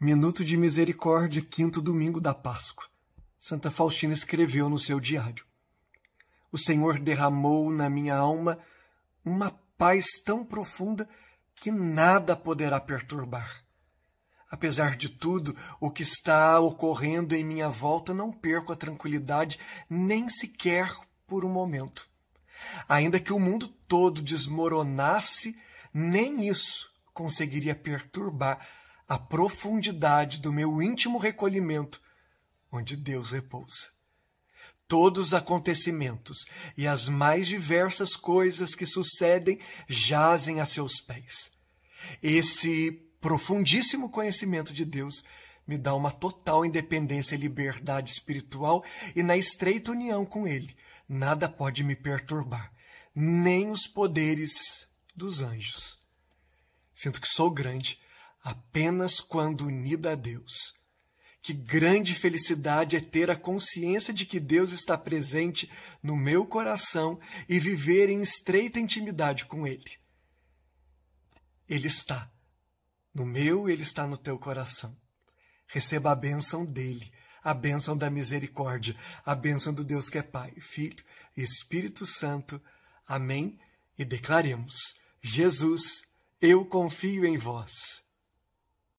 Minuto de Misericórdia, quinto domingo da Páscoa. Santa Faustina escreveu no seu diário: O Senhor derramou na minha alma uma paz tão profunda que nada poderá perturbar. Apesar de tudo o que está ocorrendo em minha volta, não perco a tranquilidade nem sequer por um momento. Ainda que o mundo todo desmoronasse, nem isso conseguiria perturbar a profundidade do meu íntimo recolhimento, onde Deus repousa. Todos os acontecimentos e as mais diversas coisas que sucedem jazem a seus pés. Esse profundíssimo conhecimento de Deus me dá uma total independência e liberdade espiritual e na estreita união com Ele. Nada pode me perturbar, nem os poderes dos anjos. Sinto que sou grande apenas quando unida a Deus. Que grande felicidade é ter a consciência de que Deus está presente no meu coração e viver em estreita intimidade com Ele. Ele está no meu, Ele está no teu coração. Receba a bênção dele, a bênção da misericórdia, a bênção do Deus que é Pai, Filho e Espírito Santo. Amém. E declaremos: Jesus, eu confio em vós.